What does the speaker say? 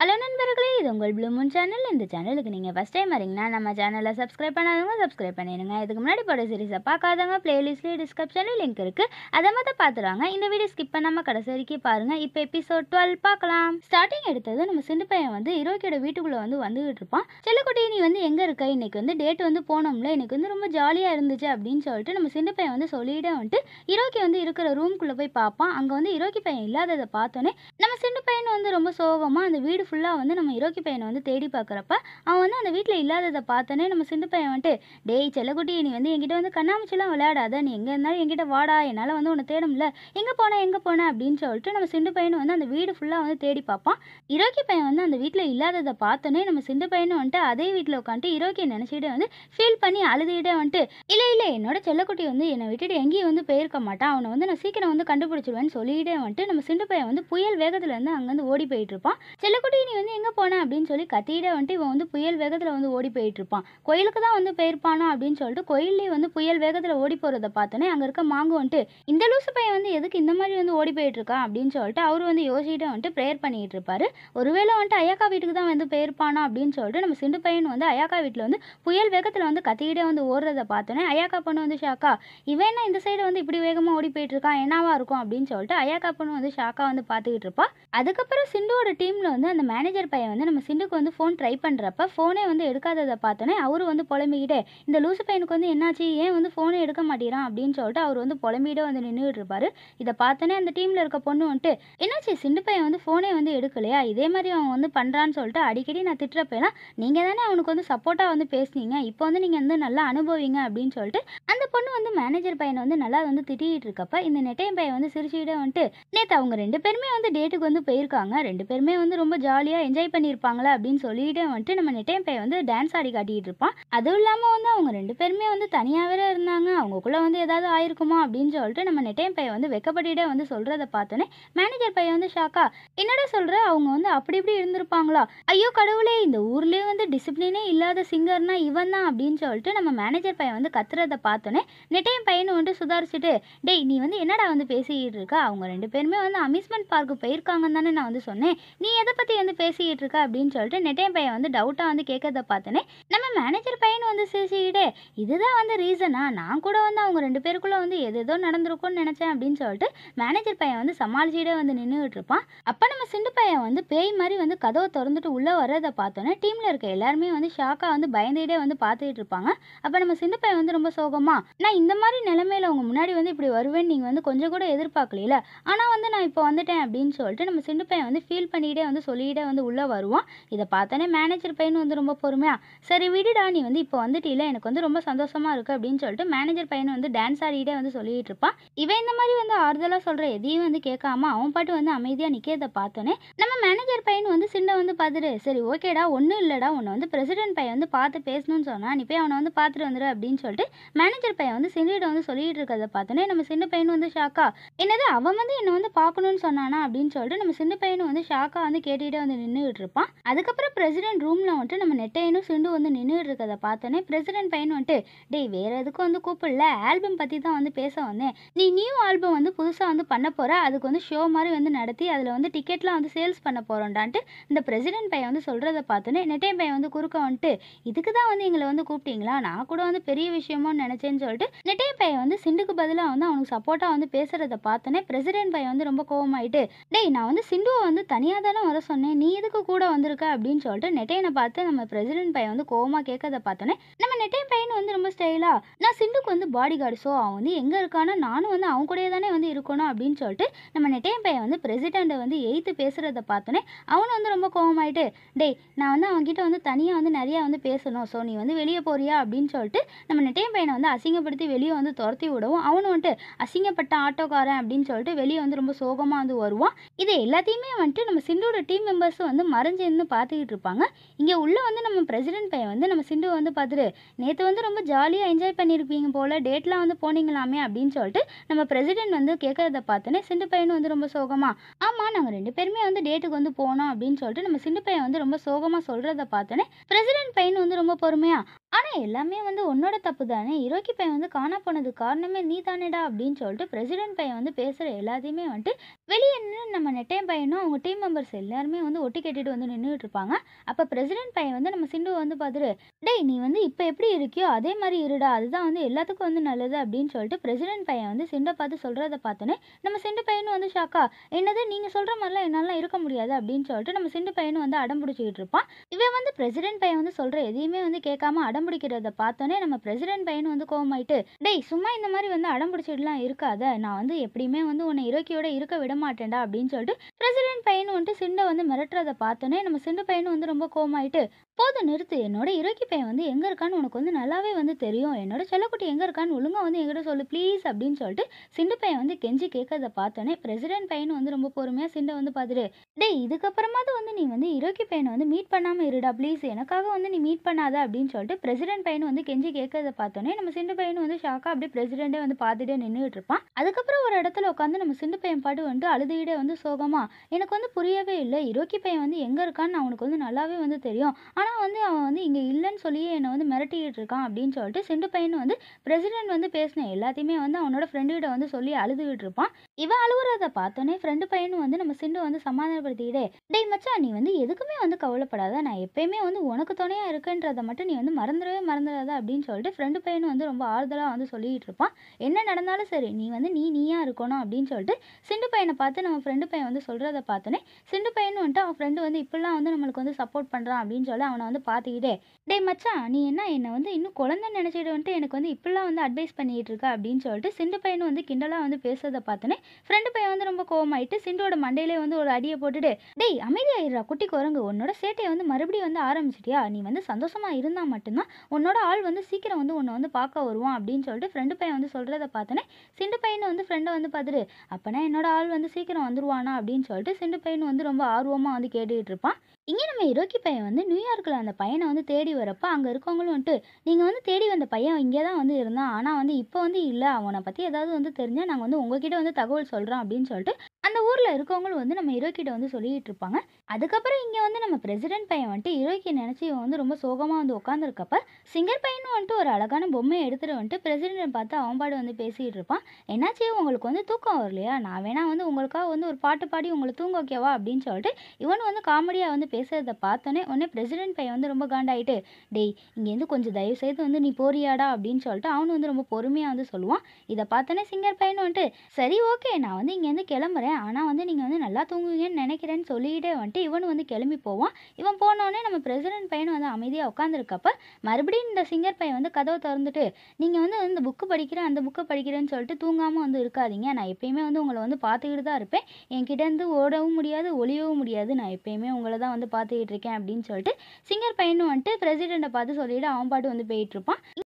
hello நண்பர்களே இது உங்கள் ப்ளூமூன் சேனல் இந்த சேனலுக்கு நீங்கள் ஃபஸ்ட் டைம் வரீங்கன்னா நம்ம சேனலை சப்ஸ்கிரைப் பண்ணாதவங்க சப்ஸ்கிரைப் பண்ணிடுங்க இதுக்கு முன்னாடி போட சீரிஸை பார்க்காதவங்க பிளேலிஸ்ட்லேயே டிஸ்கிரிப்ஷனில் லிங்க் இருக்குது அதை மட்டும் பார்த்துருவாங்க இந்த வீடியோ ஸ்கிப் பண்ணாமல் கடைசி வரைக்கும் பாருங்கள் இப்போ எபிசோட் டுவெல் பார்க்கலாம் ஸ்டார்டிங் எடுத்தது நம்ம சிந்து பையன் வந்து இரோக்கியோட வீட்டுக்குள்ளே வந்து வந்துகிட்டு இருப்பான் செல்லக்குட்டி நீ வந்து எங்கே இருக்க இன்றைக்கி வந்து டேட் வந்து போனோம்ல இன்னைக்கு வந்து ரொம்ப ஜாலியாக இருந்துச்சு அப்படின்னு சொல்லிட்டு நம்ம சிந்து பையன் வந்து சொல்லிட்டே வந்துட்டு இரோக்கி வந்து இருக்கிற ரூம்குள்ளே போய் பார்ப்பான் அங்கே வந்து இரோக்கி பையன் இல்லாததை பார்த்தோன்னே நம்ம சிந்து பையன் வந்து ரொம்ப சோகமாக அந்த வீடு ஃபுல்லாக வந்து நம்ம இரோக்கி பையனை வந்து தேடி பார்க்குறப்ப அவன் வந்து அந்த வீட்டில் இல்லாததை பார்த்தோன்னே நம்ம சிந்து பையன் வந்துட்டு டேய் செல்லக்குட்டி நீ வந்து என்கிட்ட வந்து கண்ணாமூச்சிலாம் விளையாடாத நீ எங்கே இருந்தாலும் என்கிட்ட வாடா என்னால் வந்து உன்னை தேடும்ல எங்கே போனேன் எங்கே போனேன் அப்படின்னு சொல்லிட்டு நம்ம சிந்து பையனை வந்து அந்த வீடு ஃபுல்லாக வந்து தேடி பார்ப்பான் இரோக்கி பையன் வந்து அந்த வீட்டில் இல்லாததை பார்த்தோன்னே நம்ம சிந்து பையனை வந்துட்டு அதே வீட்டில் உட்காந்துட்டு இரோக்கியை நினச்சிட்டு வந்து ஃபீல் பண்ணி அழுதுகிட்டே வந்துட்டு இல்லை இல்லை என்னோட செல்லக்குட்டி வந்து என்னை விட்டுட்டு எங்கேயும் வந்து போயிருக்க மாட்டான் அவனை வந்து நான் சீக்கிரம் வந்து கண்டுபிடிச்சிடுவேன்னு சொல்லிட்டே வந்துட்டு நம்ம சிந்து பையன் வந்து புயல் வேகத்துலேருந்து அங்கேருந்து ஓடி போயிட்டு இருப்பான் செல்லக்குட்டி எப்படி நீ வந்து எங்கே போன அப்படின்னு சொல்லி கத்தியிட வந்துட்டு இவன் வந்து புயல் வேகத்தில் வந்து ஓடி போயிட்டுருப்பான் கோயிலுக்கு தான் வந்து போயிருப்பானா அப்படின்னு சொல்லிட்டு கோயிலே வந்து புயல் வேகத்தில் ஓடி போகிறத பார்த்தோன்னே அங்கே இருக்க மாங்கு வந்துட்டு இந்த லூசு பையன் வந்து எதுக்கு இந்த மாதிரி வந்து ஓடி இருக்கான் அப்படின்னு சொல்லிட்டு அவர் வந்து யோசிக்கிட்ட வந்துட்டு ப்ரேயர் பண்ணிட்டு இருப்பாரு ஒருவேளை வந்துட்டு அய்யாக்கா வீட்டுக்கு தான் வந்து போயிருப்பானா அப்படின்னு சொல்லிட்டு நம்ம சிண்டு பையன் வந்து அயாக்கா வீட்டில் வந்து புயல் வேகத்தில் வந்து கத்திக்கிட்டே வந்து ஓடுறத பார்த்தோன்னே அயாக்கா பொண்ணு வந்து ஷாக்கா இவன் என்ன இந்த சைடு வந்து இப்படி வேகமாக ஓடி போயிட்டு இருக்கான் என்னவா இருக்கும் அப்படின்னு சொல்லிட்டு அயாக்கா பொண்ணு வந்து ஷாக்கா வந்து பார்த்துக்கிட்டு இருப்பா அதுக்கப்புறம் சிண்டுவோட டீமில் வந்து அந்த மேனேஜர் பையன் வந்து நம்ம சிண்டுக்கு வந்து ஃபோன் ட்ரை பண்ணுறப்ப ஃபோனே வந்து எடுக்காததை பார்த்தோன்னே அவரு வந்து புலம்பிக்கிட்டே இந்த லூசு பையனுக்கு வந்து என்னாச்சு ஏன் வந்து ஃபோனே எடுக்க மாட்டேறான் அப்படின்னு சொல்லிட்டு அவர் வந்து புலம்பிகிட்டே வந்து நின்றுட்டு இருப்பார் இதை பார்த்தோன்னே அந்த டீமில் இருக்க பொண்ணு வந்துட்டு என்னாச்சு சிண்டு பையன் வந்து ஃபோனே வந்து எடுக்கலையா இதே மாதிரி அவன் வந்து பண்ணுறான்னு சொல்லிட்டு அடிக்கடி நான் திட்டுறப்பேனா நீங்கள் தானே அவனுக்கு வந்து சப்போர்ட்டாக வந்து பேசுனீங்க இப்போ வந்து நீங்கள் வந்து நல்லா அனுபவிங்க அப்படின்னு சொல்லிட்டு அந்த பொண்ணு வந்து மேனேஜர் பையனை வந்து நல்லா வந்து திட்டிகிட்டு இருக்கப்ப இந்த நெட்டையன் பையன் வந்து சிரிச்சுக்கிட்டே வந்துட்டு நேற்று அவங்க ரெண்டு பேருமே வந்து டேட்டுக்கு வந்து போயிருக்காங்க ரெண்டு பேருமே வந்து ரொம்ப ஜா ஜாலியாக என்ஜாய் பண்ணியிருப்பாங்களே அப்படின்னு சொல்லிட்டு வந்துட்டு நம்ம நெட்டையம் பையன் வந்து டான்ஸ் ஆடி காட்டிகிட்டு இருப்பான் அதுவும் இல்லாமல் வந்து அவங்க ரெண்டு பேருமே வந்து தனியாகவே இருந்தாங்க அவங்கக்குள்ளே வந்து ஏதாவது ஆயிருக்குமா அப்படின்னு சொல்லிட்டு நம்ம நெட்டையம் பையன் வந்து வெக்கப்பட்டிகிட்டே வந்து சொல்கிறத பார்த்தோன்னே மேனேஜர் பையன் வந்து ஷாக்கா என்னடா சொல்கிற அவங்க வந்து அப்படி இப்படி இருந்திருப்பாங்களா ஐயோ கடவுளே இந்த ஊர்லேயே வந்து டிசிப்ளினே இல்லாத சிங்கர்னா இவன் தான் அப்படின்னு சொல்லிட்டு நம்ம மேனேஜர் பையன் வந்து கத்துறத பார்த்தோன்னே நெட்டையம் பையனை வந்துட்டு சுதாரிச்சுட்டு டேய் நீ வந்து என்னடா வந்து பேசிக்கிட்டு இருக்க அவங்க ரெண்டு பேருமே வந்து அம்யூஸ்மெண்ட் பார்க்கு போயிருக்காங்கன்னு தானே நான் வந்து சொன்னேன் நீ எதை பற்றி வந்து பேசிக்கிட்டு இருக்கா அப்படின்னு சொல்லிட்டு நெட்டையன் பையன் வந்து டவுட்டாக வந்து கேட்கறத பார்த்தோன்னே நம்ம மேனேஜர் பையன் வந்து சிரிச்சுக்கிட்டே இதுதான் வந்து ரீசனா நான் கூட வந்து அவங்க ரெண்டு பேருக்குள்ளே வந்து எது எதோ நடந்திருக்கும்னு நினச்சேன் அப்படின்னு சொல்லிட்டு மேனேஜர் பையன் வந்து சமாளிச்சுட்டே வந்து நின்றுகிட்டு இருப்பான் அப்போ நம்ம சிண்டு பையன் வந்து பேய் மாதிரி வந்து கதவை திறந்துட்டு உள்ளே வர்றதை பார்த்தோன்னே டீமில் இருக்க எல்லாருமே வந்து ஷாக்காக வந்து பயந்துகிட்டே வந்து பார்த்துக்கிட்டு இருப்பாங்க அப்போ நம்ம சிந்து பையன் வந்து ரொம்ப சோகமா நான் இந்த மாதிரி நிலைமையில் அவங்க முன்னாடி வந்து இப்படி வருவேன்னு நீங்கள் வந்து கொஞ்சம் கூட எதிர்பார்க்கலையில ஆனால் வந்து நான் இப்போ வந்துட்டேன் அப்படின்னு சொல்லிட்டு நம்ம சிண்டு பையன் வந்து ஃபீல் பண்ணிக்கிட்டே வந்து சொல்லிட்டு விட வந்து உள்ளே வருவான் இதை பார்த்தோன்னே மேனேஜர் பையன் வந்து ரொம்ப பொறுமையாக சரி விடுடா நீ வந்து இப்போ இல்லை எனக்கு வந்து ரொம்ப சந்தோஷமாக இருக்குது அப்படின்னு சொல்லிட்டு மேனேஜர் பையன் வந்து டான்ஸ் ஆடிட்டே வந்து சொல்லிட்டு இருப்பான் இவன் இந்த மாதிரி வந்து ஆறுதலாக சொல்கிற எதையும் வந்து கேட்காம அவன் பாட்டு வந்து அமைதியாக நிற்கிறத பார்த்தோன்னே நம்ம மேனேஜர் பையன் வந்து சிண்டை வந்து பார்த்துட்டு சரி ஓகேடா ஒன்றும் இல்லைடா உன்னை வந்து பிரசிடென்ட் பையன் வந்து பார்த்து பேசணும்னு சொன்னால் நீ போய் அவனை வந்து பார்த்துட்டு வந்துடு அப்படின்னு சொல்லிட்டு மேனேஜர் பையன் வந்து சிண்டிகிட்ட வந்து சொல்லிகிட்டு இருக்கிறத பார்த்தோன்னே நம்ம சின்ன பையன் வந்து ஷாக்கா என்னது அவன் வந்து என்னை வந்து பார்க்கணும்னு சொன்னானா அப்படின்னு சொல்லிட்டு நம்ம சின்ன பையன் வந்து ஷாக்காக வந்து கேட்டுகிட்டே வந்து நின்றுகிட்டு இருப்பான் அதுக்கப்புறம் பிரசிடென்ட் ரூமில் வந்துட்டு நம்ம நெட்டையனும் சிண்டு வந்து நின்றுட்டு இருக்கதை பார்த்தோன்னே பிரசிடென்ட் பையன் வந்துட்டு டேய் வேறு எதுக்கும் வந்து கூப்பிடல ஆல்பம் பற்றி தான் வந்து பேச வந்தேன் நீ நியூ ஆல்பம் வந்து புதுசாக வந்து பண்ண போகிற அதுக்கு வந்து ஷோ மாதிரி வந்து நடத்தி அதில் வந்து டிக்கெட்லாம் வந்து சேல்ஸ் பண்ண போகிறோண்டான்ட்டு இந்த பிரசிடென்ட் பையன் வந்து சொல்கிறத பார்த்தோன்னே நெட்டையன் பையன் வந்து குறுக்க வந்துட்டு இதுக்கு தான் வந்து எங்களை வந்து கூப்பிட்டீங்களா நான் கூட வந்து பெரிய விஷயமோன்னு நினச்சேன்னு சொல்லிட்டு நெட்டையன் பையன் வந்து சிண்டுக்கு பதிலாக வந்து அவனுக்கு சப்போர்ட்டாக வந்து பேசுகிறத பார்த்தோன்னே பிரசிடென்ட் பையன் வந்து ரொம்ப கோவமாயிட்டு டேய் நான் வந்து சிண்டுவை வந்து தனியாக தானே வர சொன்னேன் பண்ணேன் நீ எதுக்கு கூட வந்திருக்க அப்படின்னு சொல்லிட்டு நெட்டையனை பார்த்து நம்ம பிரசிடென்ட் பையன் வந்து கோவமாக கேட்கறத பார்த்தோன்னே நம்ம நெட்டையன் பையன் வந்து ரொம்ப ஸ்டைலா நான் சிந்துக்கு வந்து பாடி கார்டு ஸோ அவன் வந்து எங்கே இருக்கானோ நானும் வந்து அவன் கூடயே தானே வந்து இருக்கணும் அப்படின்னு சொல்லிட்டு நம்ம நெட்டையன் பையன் வந்து பிரசிடெண்ட்டை வந்து எய்த்து பேசுகிறத பார்த்தோன்னே அவனு வந்து ரொம்ப கோவமாயிட்டு டேய் நான் வந்து அவன்கிட்ட வந்து தனியாக வந்து நிறையா வந்து பேசணும் ஸோ நீ வந்து வெளியே போறியா அப்படின்னு சொல்லிட்டு நம்ம நெட்டையன் பையனை வந்து அசிங்கப்படுத்தி வெளியே வந்து துரத்தி விடவும் அவனு வந்துட்டு அசிங்கப்பட்ட ஆட்டோக்காரன் அப்படின்னு சொல்லிட்டு வெளியே வந்து ரொம்ப சோகமாக வந்து வருவான் இதை எல்லாத்தையுமே வந்துட்டு நம்ம சிந்தோட டீம் மெம்பர்ஸும் வந்து மறைஞ்சு நின்று பார்த்துக்கிட்டு இருப்பாங்க இங்கே உள்ளே வந்து நம்ம பிரசிடென்ட் பையன் வந்து நம்ம சிண்டு வந்து பார்த்துட்டு நேற்று வந்து ரொம்ப ஜாலியாக என்ஜாய் பண்ணியிருப்பீங்க போல் டேட்லாம் வந்து போனீங்களாமே அப்படின்னு சொல்லிட்டு நம்ம பிரசிடென்ட் வந்து கேட்குறத பார்த்தோன்னே சிண்டு பையனும் வந்து ரொம்ப சோகமாக ஆமாம் நாங்கள் ரெண்டு பேருமே வந்து டேட்டுக்கு வந்து போனோம் அப்படின்னு சொல்லிட்டு நம்ம சிண்டு பையன் வந்து ரொம்ப சோகமாக சொல்கிறத பார்த்தோன்னே பிரசிடென்ட் பையன் வந்து ரொம்ப பொறுமையாக ஆனால் எல்லாமே வந்து உன்னோட தப்பு தானே இரோக்கி பையன் வந்து காணா போனது காரணமே நீ தானேடா அப்படின்னு சொல்லிட்டு பிரசிடென்ட் பையன் வந்து பேசுகிற எல்லாத்தையுமே வந்துட்டு வெளியே நின்று நம்ம நெட்டையன் பையனும் அவங்க டீம் மெம்பர்ஸ் எல்லாருமே வந்து ஒட்டி கேட்டுட்டு வந்து நின்றுட்டு இருப்பாங்க அப்போ பிரசிடென்ட் பையன் வந்து நம்ம சிண்டு வந்து பார்த்துட்டு டேய் நீ வந்து இப்போ எப்படி இருக்கியோ அதே மாதிரி இருடா அதுதான் வந்து எல்லாத்துக்கும் வந்து நல்லது அப்படின்னு சொல்லிட்டு பிரசிடென்ட் பையன் வந்து சிண்டை பார்த்து சொல்கிறத பார்த்தோன்னே நம்ம சிண்டு பையனும் வந்து ஷாக்கா என்னது நீங்கள் சொல்கிற மாதிரிலாம் என்னாலாம் இருக்க முடியாது அப்படின்னு சொல்லிட்டு நம்ம சிண்டு பையனும் வந்து அடம் பிடிச்சிக்கிட்டு இருப்பான் இவன் வந்து பிரசிடென்ட் பையன் வந்து சொல்கிற எதையுமே வந்து கேட்காம அடம் அடம்பிடிக்கிறத பார்த்தோன்னே நம்ம பிரசிடென்ட் பையன் வந்து கோவமாயிட்டு டேய் சும்மா இந்த மாதிரி வந்து அடம்பிடிச்சிடலாம் இருக்காத நான் வந்து எப்படியுமே வந்து உன்னை இறக்கியோட இருக்க விட மாட்டேன்டா அப்படின்னு சொல்லிட்டு பிரசிடென்ட் பையன் வந்துட்டு சிண்டை வந்து மிரட்டுறதை பார்த்தோன்னே நம்ம சிண்டு பையன் வந்து ரொம்ப கோவமாயிட்டு இப்போது நிறுத்து என்னோட இறக்கி பையன் வந்து எங்கே இருக்கான்னு உனக்கு வந்து நல்லாவே வந்து தெரியும் என்னோட செல்லக்குட்டி எங்கே இருக்கான்னு ஒழுங்காக வந்து எங்கிட்ட சொல்லு ப்ளீஸ் அப்படின்னு சொல்லிட்டு சிண்டு பையன் வந்து கெஞ்சி கேட்கறத பார்த்தோன்னே பிரசிடென்ட் பையன் வந்து ரொம்ப பொறுமையாக சிண்டை வந்து பார்த்துட்டு டே இதுக்கப்புறமாவது வந்து நீ வந்து இறக்கி பையனை வந்து மீட் பண்ணாமல் இருடா ப்ளீஸ் எனக்காக வந்து நீ மீட் பண்ணாத அப்படின்னு சொல்லிட்டு பிரசிடென்ட் பையன் வந்து கெஞ்சி கேட்கறத பார்த்தோன்னே நம்ம சிண்டு பையன் வந்து ஷாக்காக அப்படியே பிரசிடென்ட்டே வந்து பார்த்துட்டே நின்றுட்டு இருப்பான் அதுக்கப்புறம் ஒரு இடத்துல உட்காந்து நம்ம சிண்டு பையன் பாட்டு வந்துட்டு அழுதுகிட்டே வந்து சோகமா எனக்கு வந்து புரியவே இல்லை இரோக்கி பையன் வந்து எங்கே இருக்கான்னு அவனுக்கு வந்து நல்லாவே வந்து தெரியும் ஆனால் வந்து அவன் வந்து இங்கே இல்லைன்னு சொல்லியே என்னை வந்து மிரட்டிக்கிட்டு இருக்கான் அப்படின்னு சொல்லிட்டு சிண்டு பையன் வந்து பிரசிடென்ட் வந்து பேசின எல்லாத்தையுமே வந்து அவனோட ஃப்ரெண்டுகிட்ட வந்து சொல்லி அழுதுகிட்டு இருப்பான் இவன் அழுகுறத பார்த்தோன்னே ஃப்ரெண்டு பையனும் வந்து நம்ம சிண்டு வந்து சமாதானப்படுத்திக்கிட்டே டேய் மச்சா நீ வந்து எதுக்குமே வந்து கவலைப்படாத நான் எப்பயுமே வந்து உனக்கு துணையாக இருக்குன்றதை மட்டும் நீ வந்து மறந்துடவே மறந்துடாத அப்படின்னு சொல்லிட்டு ஃப்ரெண்டு பையனும் வந்து ரொம்ப ஆறுதலாக வந்து சொல்லிகிட்டு இருப்பான் என்ன நடந்தாலும் சரி நீ வந்து நீ நீயா இருக்கணும் அப்படின்னு சொல்லிட்டு சிண்டு பையனை பார்த்து நம்ம ஃப்ரெண்டு பையன் வந்து சொல்கிறத பார்த்தோன்னே சிண்டு பையன் வந்துட்டு அவன் ஃப்ரெண்டு வந்து இப்படிலாம் வந்து நம்மளுக்கு வந்து சப்போர்ட் பண்ணுறான் அப்படின்னு சொல்லி அவனை வந்து பார்த்துக்கிட்டே டே மச்சான் நீ என்ன என்னை வந்து இன்னும் குழந்தை நினச்சிட்டு வந்துட்டு எனக்கு வந்து இப்படிலாம் வந்து அட்வைஸ் பண்ணிகிட்டு இருக்கா அப்படின்னு சொல்லிட்டு சிண்டு பையனும் வந்து கிண்டலாக வந்து பேசுறதை பார்த்தோன்னே ஃப்ரெண்டு பையன் வந்து ரொம்ப கோவமாயிட்டு சிண்டோட மண்டையிலே வந்து ஒரு அடியை போட்டுட்டு டேய் அமைதியாயிடுறா குட்டி குரங்கு உன்னோட சேட்டையை வந்து மறுபடியும் வந்து ஆரம்பிச்சிட்டியா நீ வந்து சந்தோஷமாக இருந்தால் மட்டும்தான் உன்னோட ஆள் வந்து சீக்கிரம் வந்து உன்னை வந்து பார்க்க வருவான் அப்படின்னு சொல்லிட்டு ஃப்ரெண்டு பையன் வந்து சொல்கிறத பார்த்தோன்னே சிண்டு பையனை வந்து ஃப்ரெண்டை வந்து பார்த்துட்டு அப்போனா என்னோட ஆள் வந்து சீக்கிரம் வந்துருவானா அப்படின்னு சொல்லிட்டு சிண்டு பையன் வந்து ரொம்ப ஆர்வமாக வந்து கேட்டுக்கிட்டு இருப்பான் இங்கே நம்ம இரோக்கி பையன் வந்து நியூயார்க் ஊருக்குள்ள அந்த பையனை வந்து தேடி வரப்போ அங்கே இருக்கவங்களும் வந்துட்டு நீங்கள் வந்து தேடி வந்த பையன் இங்கே தான் வந்து இருந்தான் ஆனால் வந்து இப்போ வந்து இல்லை அவனை பற்றி ஏதாவது வந்து தெரிஞ்சால் நாங்கள் வந்து உங்கள்கிட்ட வந்து தகவல் சொல்கிறோம் அப்படின்னு சொல்லிட்டு அந்த ஊரில் இருக்கவங்களும் வந்து நம்ம ஹீரோக்கிட்ட வந்து சொல்லிக்கிட்டு இருப்பாங்க அதுக்கப்புறம் இங்கே வந்து நம்ம பிரசிடென்ட் பையன் வந்துட்டு ஹீரோக்கி நினச்சி இவன் வந்து ரொம்ப சோகமாக வந்து உட்காந்துருக்கப்ப சிங்கர் பையனும் வந்துட்டு ஒரு அழகான பொம்மையை எடுத்துகிட்டு வந்துட்டு பிரசிடென்ட் பார்த்து அவன்பாடு வந்து பேசிகிட்டு இருப்பான் என்னாச்சு உங்களுக்கு வந்து தூக்கம் வரலையா நான் வேணா வந்து உங்களுக்காக வந்து ஒரு பாட்டு பாடி உங்களை தூங்க வைக்கவா அப்படின்னு சொல்லிட்டு இவன் வந்து காமெடியாக வந்து பேசுகிறத பார்த்தோன்னே உடனே பிரசிடென்ட் பையன் வந்து ரொம்ப காண்டாயிட்டு டேய் இங்கேருந்து கொஞ்சம் தயவு செய்து வந்து நீ போறியாடா அப்படின்னு சொல்லிட்டு அவனு வந்து ரொம்ப பொறுமையாக வந்து சொல்லுவான் இதை பார்த்தோன்னே சிங்கர் பையன் வந்துட்டு சரி ஓகே நான் வந்து இங்கேருந்து கிளம்புறேன் போகிறேன் ஆனால் வந்து நீங்கள் வந்து நல்லா தூங்குவீங்கன்னு நினைக்கிறேன்னு சொல்லிக்கிட்டே வந்துட்டு இவன் வந்து கிளம்பி போவான் இவன் போனோடனே நம்ம பிரசிடென்ட் பையன் வந்து அமைதியாக உட்காந்துருக்கப்ப மறுபடியும் இந்த சிங்கர் பையன் வந்து கதவை திறந்துட்டு நீங்கள் வந்து இந்த புக்கு படிக்கிறேன் அந்த புக்கை படிக்கிறேன்னு சொல்லிட்டு தூங்காமல் வந்து இருக்காதீங்க நான் எப்பயுமே வந்து உங்களை வந்து பார்த்துக்கிட்டு தான் இருப்பேன் என்கிட்டேருந்து ஓடவும் முடியாது ஒளியவும் முடியாது நான் எப்பயுமே உங்களை தான் வந்து பார்த்துக்கிட்டு இருக்கேன் அப்படின்னு சொல்லிட்டு சிங்கர் பையனும் வந்துட்டு பிரசிடெண்ட்டை பார்த்து சொல்லிவிட்டு அவன் பாட்டு வந்து போயிட்டுருப்பான்